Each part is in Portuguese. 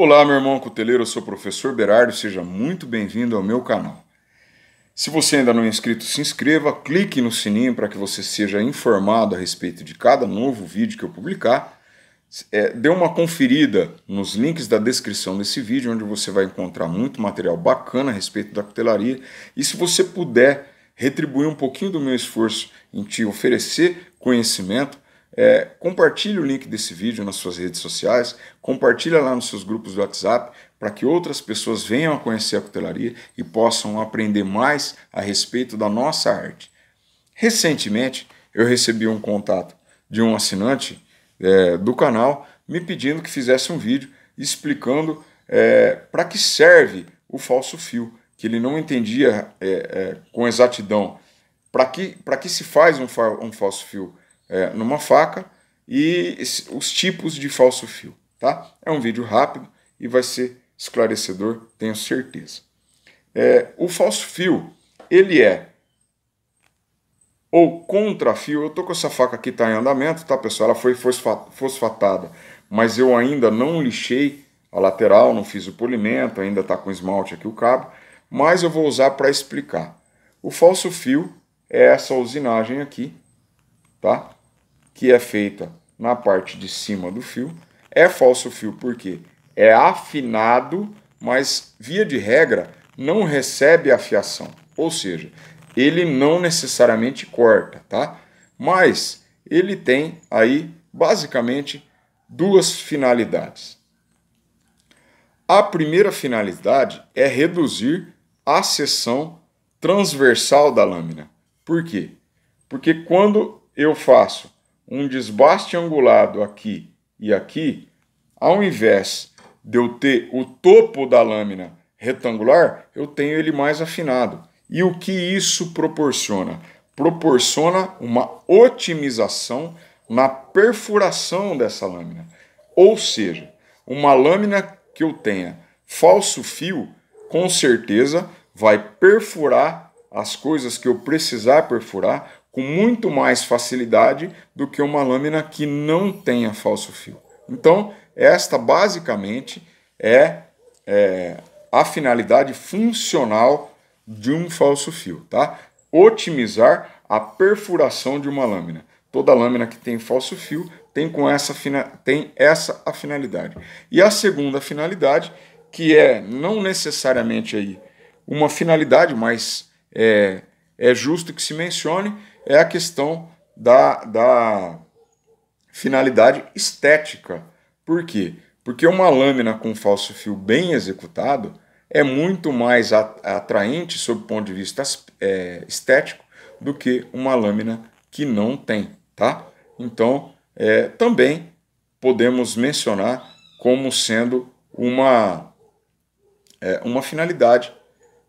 Olá, meu irmão cuteleiro, eu sou o professor Berardo, seja muito bem-vindo ao meu canal. Se você ainda não é inscrito, se inscreva, clique no sininho para que você seja informado a respeito de cada novo vídeo que eu publicar. É, dê uma conferida nos links da descrição desse vídeo, onde você vai encontrar muito material bacana a respeito da cutelaria. E se você puder retribuir um pouquinho do meu esforço em te oferecer conhecimento, é, compartilhe o link desse vídeo nas suas redes sociais, compartilha lá nos seus grupos do WhatsApp para que outras pessoas venham a conhecer a cutelaria e possam aprender mais a respeito da nossa arte. Recentemente, eu recebi um contato de um assinante é, do canal me pedindo que fizesse um vídeo explicando é, para que serve o falso fio, que ele não entendia é, é com exatidão. Para que, que se faz um, fa um falso fio? é, numa faca e os tipos de falso fio, tá? É um vídeo rápido e vai ser esclarecedor, tenho certeza. É, o falso fio, ele é ou contrafio, eu tô com essa faca aqui, tá em andamento, tá pessoal? Ela foi fosfatada, mas eu ainda não lixei a lateral, não fiz o polimento, ainda tá com esmalte aqui o cabo, mas eu vou usar para explicar. O falso fio é essa usinagem aqui, tá? que é feita na parte de cima do fio. É falso fio porque é afinado, mas via de regra não recebe afiação, ou seja, ele não necessariamente corta, tá? Mas ele tem aí basicamente duas finalidades. A primeira finalidade é reduzir a seção transversal da lâmina. Por quê? Porque quando eu faço um desbaste angulado aqui e aqui, ao invés de eu ter o topo da lâmina retangular, eu tenho ele mais afinado. E o que isso proporciona? Proporciona uma otimização na perfuração dessa lâmina. Ou seja, uma lâmina que eu tenha falso fio, com certeza vai perfurar as coisas que eu precisar perfurar com muito mais facilidade do que uma lâmina que não tenha falso fio. Então, esta basicamente é, é a finalidade funcional de um falso fio, tá? Otimizar a perfuração de uma lâmina. Toda lâmina que tem falso fio tem, com essa, tem essa a finalidade. E a segunda finalidade, que é não necessariamente aí uma finalidade, mas é, é justo que se mencione, é a questão da, da finalidade estética. Por quê? Porque uma lâmina com falso fio bem executado é muito mais atraente sob o ponto de vista é, estético do que uma lâmina que não tem, tá? Então, é, também podemos mencionar como sendo uma, é, uma finalidade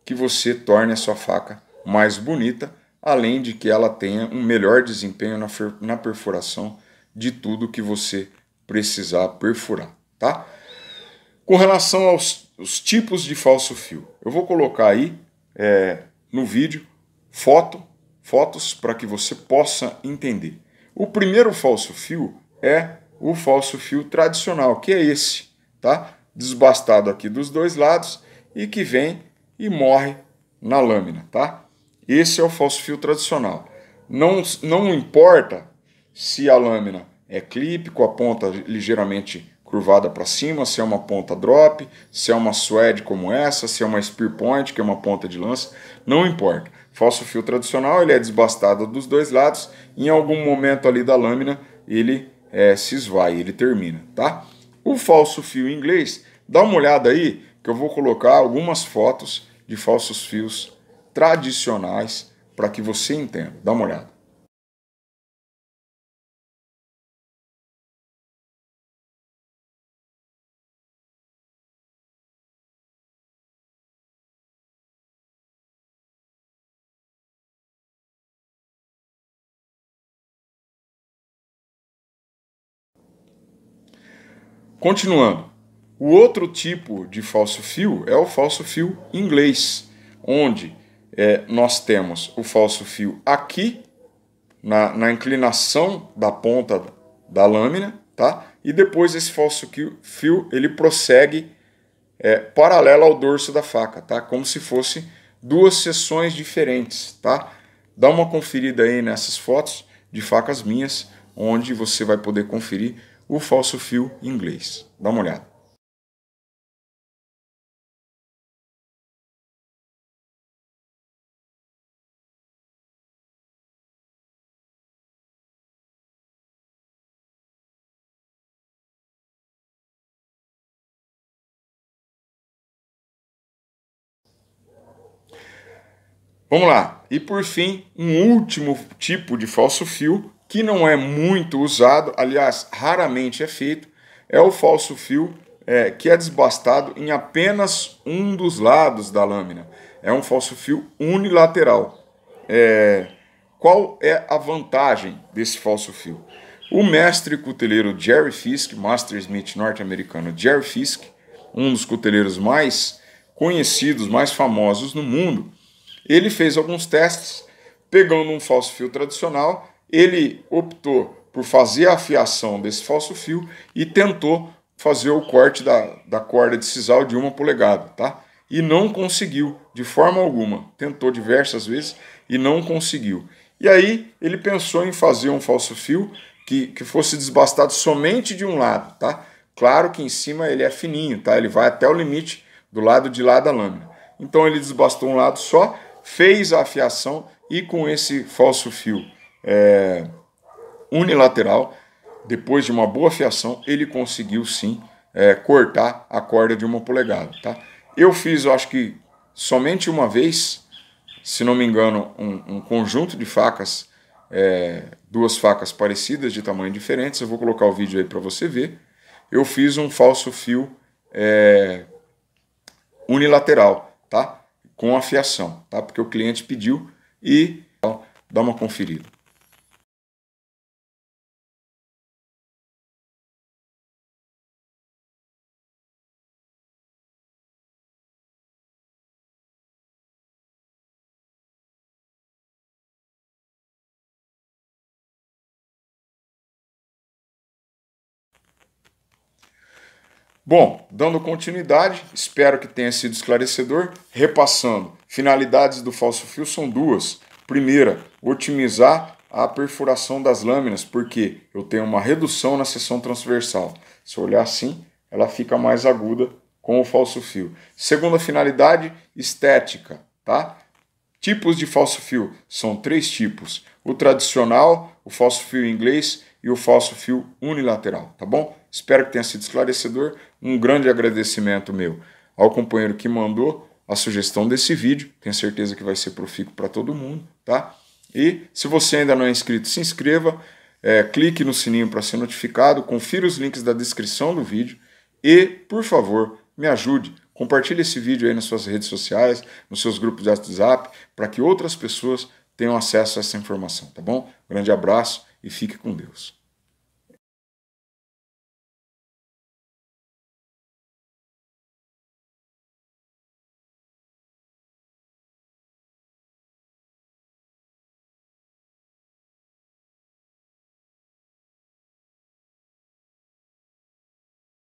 que você torne a sua faca mais bonita além de que ela tenha um melhor desempenho na, na perfuração de tudo que você precisar perfurar, tá? Com relação aos os tipos de falso fio, eu vou colocar aí é, no vídeo foto, fotos para que você possa entender. O primeiro falso fio é o falso fio tradicional, que é esse, tá? Desbastado aqui dos dois lados e que vem e morre na lâmina, tá? Esse é o falso fio tradicional. Não, não importa se a lâmina é clip, com a ponta ligeiramente curvada para cima, se é uma ponta drop, se é uma suede como essa, se é uma spear point, que é uma ponta de lança, não importa. Falso fio tradicional, ele é desbastado dos dois lados, em algum momento ali da lâmina ele é, se esvai, ele termina, tá? O falso fio inglês, dá uma olhada aí, que eu vou colocar algumas fotos de falsos fios tradicionais para que você entenda. Dá uma olhada. Continuando, o outro tipo de falso fio é o falso fio inglês, onde é, nós temos o falso fio aqui, na, na inclinação da ponta da lâmina, tá? E depois esse falso fio, ele prossegue é, paralelo ao dorso da faca, tá? Como se fosse duas seções diferentes, tá? Dá uma conferida aí nessas fotos de facas minhas, onde você vai poder conferir o falso fio inglês. Dá uma olhada. Vamos lá. E por fim, um último tipo de falso fio que não é muito usado, aliás, raramente é feito, é o falso fio é, que é desbastado em apenas um dos lados da lâmina. É um falso fio unilateral. É, qual é a vantagem desse falso fio? O mestre cuteleiro Jerry Fisk, Master Smith norte-americano Jerry Fisk, um dos cuteleiros mais conhecidos, mais famosos no mundo, ele fez alguns testes, pegando um falso fio tradicional, ele optou por fazer a afiação desse falso fio e tentou fazer o corte da, da corda de sisal de uma polegada, tá? E não conseguiu de forma alguma. Tentou diversas vezes e não conseguiu. E aí ele pensou em fazer um falso fio que, que fosse desbastado somente de um lado, tá? Claro que em cima ele é fininho, tá? Ele vai até o limite do lado de lá da lâmina. Então ele desbastou um lado só fez a afiação e com esse falso fio é, unilateral, depois de uma boa afiação, ele conseguiu sim é, cortar a corda de uma polegada. Tá? Eu fiz, eu acho que somente uma vez, se não me engano, um, um conjunto de facas, é, duas facas parecidas de tamanho diferentes. Eu vou colocar o vídeo aí para você ver. Eu fiz um falso fio é, unilateral, tá? com a fiação, tá? Porque o cliente pediu e dá uma conferida. Bom, dando continuidade, espero que tenha sido esclarecedor. Repassando, finalidades do falso fio são duas. Primeira, otimizar a perfuração das lâminas, porque eu tenho uma redução na seção transversal. Se eu olhar assim, ela fica mais aguda com o falso fio. Segunda finalidade, estética, tá? Tipos de falso fio são três tipos: o tradicional, o falso fio inglês e o falso fio unilateral, tá bom? Espero que tenha sido esclarecedor. Um grande agradecimento meu ao companheiro que mandou a sugestão desse vídeo. Tenho certeza que vai ser profícuo para todo mundo, tá? E se você ainda não é inscrito, se inscreva, é, clique no sininho para ser notificado, confira os links da descrição do vídeo e, por favor, me ajude. Compartilhe esse vídeo aí nas suas redes sociais, nos seus grupos de WhatsApp, para que outras pessoas tenham acesso a essa informação, tá bom? Grande abraço e fique com Deus.